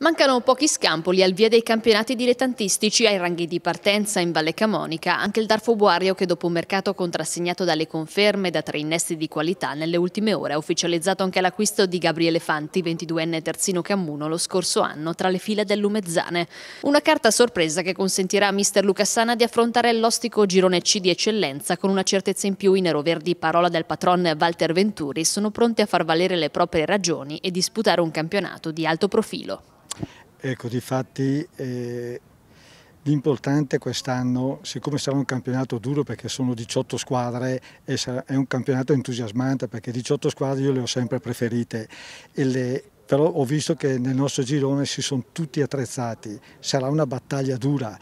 Mancano pochi scampoli al via dei campionati dilettantistici ai ranghi di partenza in Valle Camonica, anche il Buario che dopo un mercato contrassegnato dalle conferme da tre innesti di qualità nelle ultime ore ha ufficializzato anche l'acquisto di Gabriele Fanti, 22enne terzino Cammuno, lo scorso anno tra le file del Lumezzane. Una carta sorpresa che consentirà a mister Lucassana di affrontare l'ostico girone C di eccellenza con una certezza in più i neroverdi parola del patron Walter Venturi sono pronti a far valere le proprie ragioni e disputare un campionato di alto profilo. Ecco, difatti eh, l'importante quest'anno, siccome sarà un campionato duro perché sono 18 squadre e sarà, è un campionato entusiasmante perché 18 squadre io le ho sempre preferite le, però ho visto che nel nostro girone si sono tutti attrezzati, sarà una battaglia dura.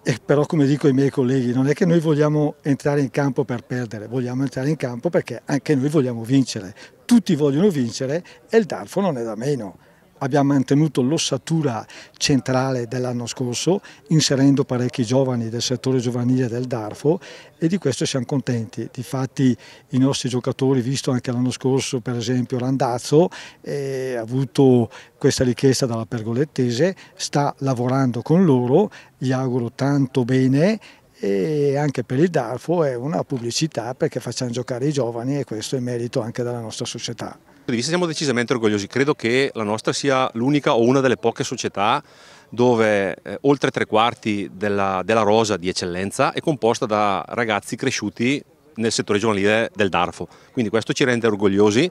E però come dico ai miei colleghi, non è che noi vogliamo entrare in campo per perdere, vogliamo entrare in campo perché anche noi vogliamo vincere. Tutti vogliono vincere e il Darfo non è da meno abbiamo mantenuto l'ossatura centrale dell'anno scorso inserendo parecchi giovani del settore giovanile del Darfo e di questo siamo contenti. Difatti i nostri giocatori, visto anche l'anno scorso per esempio Randazzo, eh, ha avuto questa richiesta dalla pergolettese, sta lavorando con loro, gli auguro tanto bene e anche per il DARFO è una pubblicità perché facciamo giocare i giovani e questo è merito anche della nostra società. Siamo decisamente orgogliosi, credo che la nostra sia l'unica o una delle poche società dove eh, oltre tre quarti della, della rosa di eccellenza è composta da ragazzi cresciuti nel settore giovanile del Darfo, quindi questo ci rende orgogliosi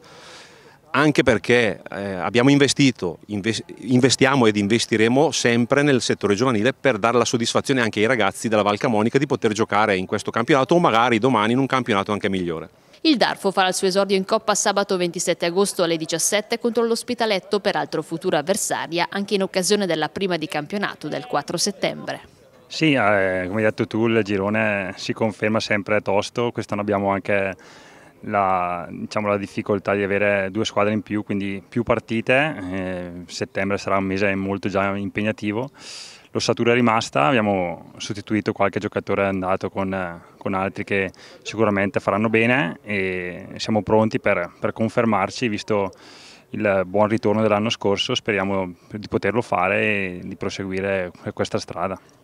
anche perché eh, abbiamo investito, inves investiamo ed investiremo sempre nel settore giovanile per dare la soddisfazione anche ai ragazzi della Val Camonica di poter giocare in questo campionato o magari domani in un campionato anche migliore. Il Darfo farà il suo esordio in Coppa sabato 27 agosto alle 17 contro l'Ospitaletto, peraltro futura avversaria, anche in occasione della prima di campionato del 4 settembre. Sì, eh, come hai detto tu, il girone si conferma sempre tosto, quest'anno abbiamo anche la, diciamo, la, difficoltà di avere due squadre in più, quindi più partite, eh, settembre sarà un mese molto già impegnativo, l'ossatura è rimasta, abbiamo sostituito qualche giocatore andato con, con altri che sicuramente faranno bene e siamo pronti per, per confermarci visto il buon ritorno dell'anno scorso, speriamo di poterlo fare e di proseguire questa strada.